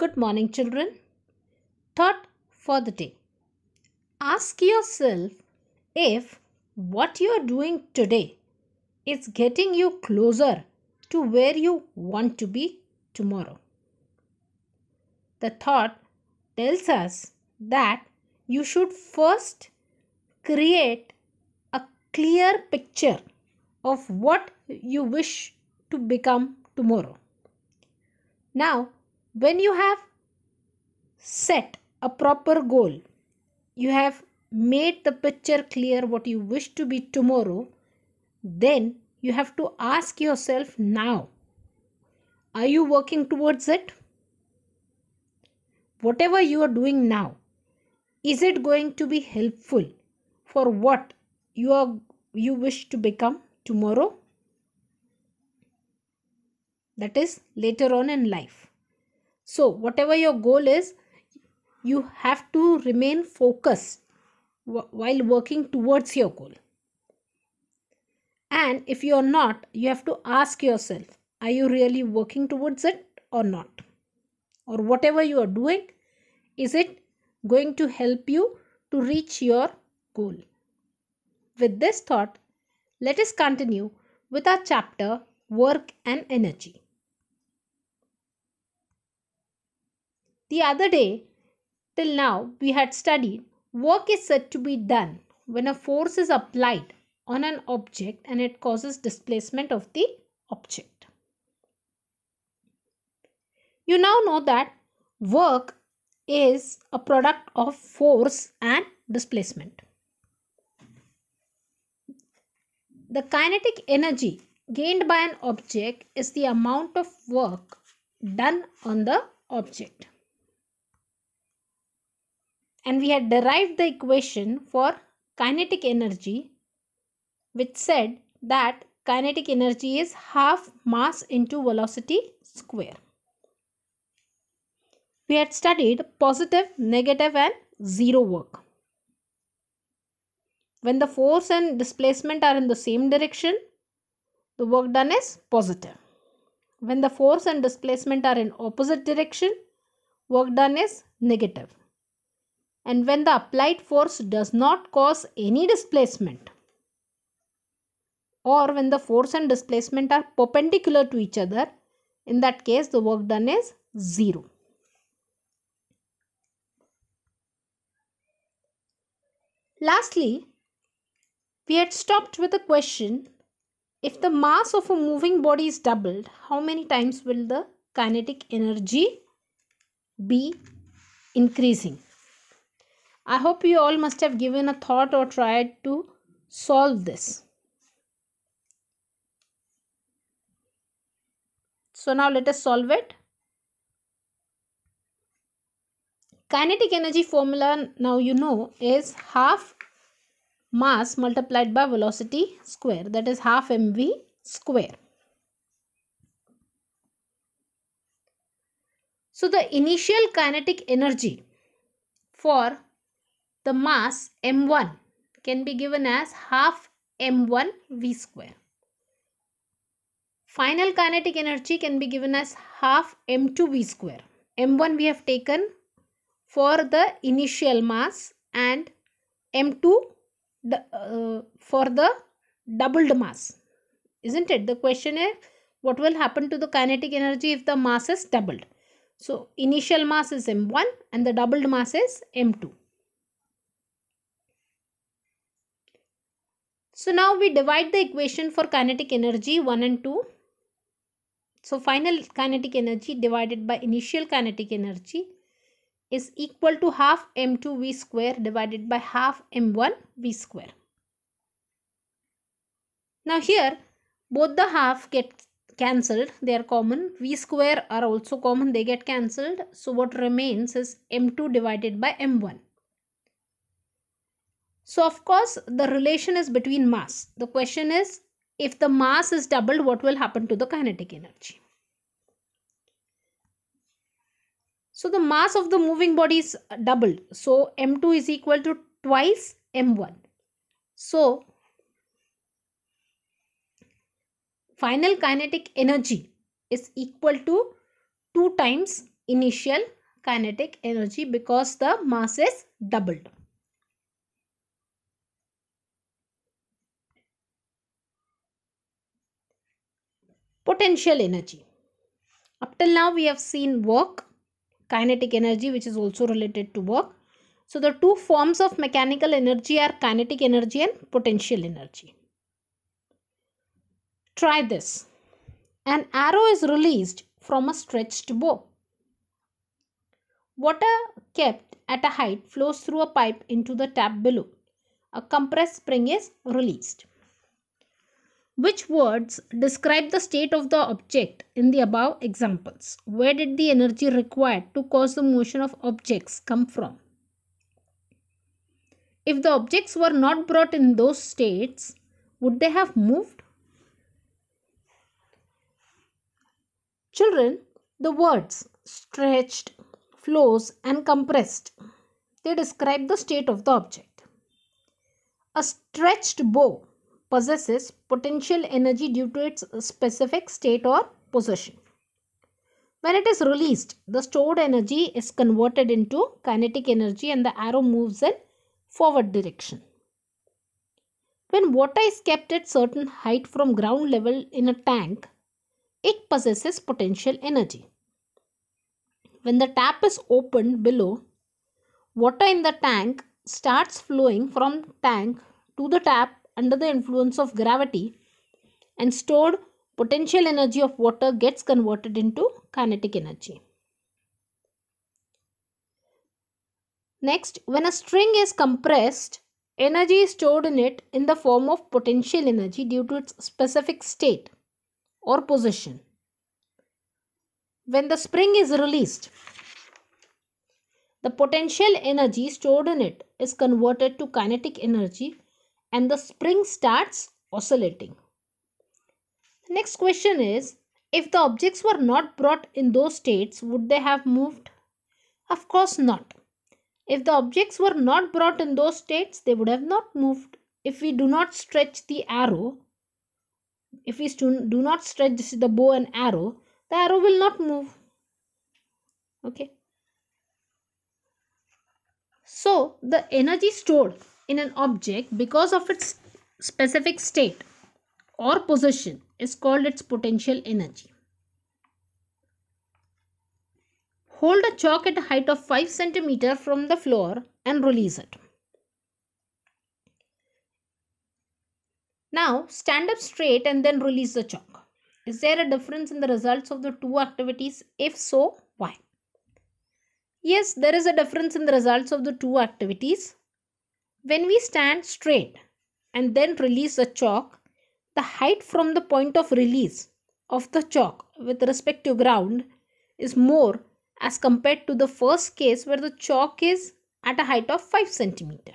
Good morning, children. Thought for the day. Ask yourself if what you are doing today is getting you closer to where you want to be tomorrow. The thought tells us that you should first create a clear picture of what you wish to become tomorrow. Now, when you have set a proper goal, you have made the picture clear what you wish to be tomorrow, then you have to ask yourself now are you working towards it? Whatever you are doing now, is it going to be helpful for what you are you wish to become tomorrow? That is later on in life so whatever your goal is you have to remain focused while working towards your goal and if you are not you have to ask yourself are you really working towards it or not or whatever you are doing is it going to help you to reach your goal with this thought let us continue with our chapter work and energy The other day, till now, we had studied work is said to be done when a force is applied on an object and it causes displacement of the object. You now know that work is a product of force and displacement. The kinetic energy gained by an object is the amount of work done on the object and we had derived the equation for kinetic energy which said that kinetic energy is half mass into velocity square. We had studied positive, negative and zero work. When the force and displacement are in the same direction, the work done is positive. When the force and displacement are in opposite direction, work done is negative and when the applied force does not cause any displacement or when the force and displacement are perpendicular to each other in that case the work done is zero lastly we had stopped with the question if the mass of a moving body is doubled how many times will the kinetic energy be increasing I hope you all must have given a thought or tried to solve this. So now let us solve it. Kinetic energy formula now you know is half mass multiplied by velocity square that is half mv square. So the initial kinetic energy for the mass m1 can be given as half m1 v square. Final kinetic energy can be given as half m2 v square. m1 we have taken for the initial mass and m2 the, uh, for the doubled mass. Isn't it? The question is what will happen to the kinetic energy if the mass is doubled. So, initial mass is m1 and the doubled mass is m2. So now we divide the equation for kinetic energy 1 and 2. So final kinetic energy divided by initial kinetic energy is equal to half m2 v square divided by half m1 v square. Now here both the half get cancelled. They are common. v square are also common. They get cancelled. So what remains is m2 divided by m1. So of course, the relation is between mass. The question is, if the mass is doubled, what will happen to the kinetic energy? So the mass of the moving body is doubled. So m2 is equal to twice m1. So final kinetic energy is equal to 2 times initial kinetic energy because the mass is doubled. potential energy up till now we have seen work kinetic energy which is also related to work so the two forms of mechanical energy are kinetic energy and potential energy try this an arrow is released from a stretched bow water kept at a height flows through a pipe into the tap below a compressed spring is released which words describe the state of the object in the above examples? Where did the energy required to cause the motion of objects come from? If the objects were not brought in those states, would they have moved? Children, the words stretched, flows and compressed, they describe the state of the object. A stretched bow possesses potential energy due to its specific state or position. When it is released, the stored energy is converted into kinetic energy and the arrow moves in forward direction. When water is kept at certain height from ground level in a tank, it possesses potential energy. When the tap is opened below, water in the tank starts flowing from tank to the tap under the influence of gravity and stored potential energy of water gets converted into kinetic energy. Next, when a string is compressed, energy is stored in it in the form of potential energy due to its specific state or position. When the spring is released, the potential energy stored in it is converted to kinetic energy and the spring starts oscillating. Next question is if the objects were not brought in those states, would they have moved? Of course not. If the objects were not brought in those states, they would have not moved. If we do not stretch the arrow, if we do not stretch the bow and arrow, the arrow will not move. Okay. So, the energy stored in an object because of its specific state or position is called its potential energy. Hold a chalk at a height of 5 cm from the floor and release it. Now stand up straight and then release the chalk. Is there a difference in the results of the two activities? If so, why? Yes, there is a difference in the results of the two activities. When we stand straight and then release the chalk, the height from the point of release of the chalk with respect to ground is more as compared to the first case where the chalk is at a height of 5 centimeter.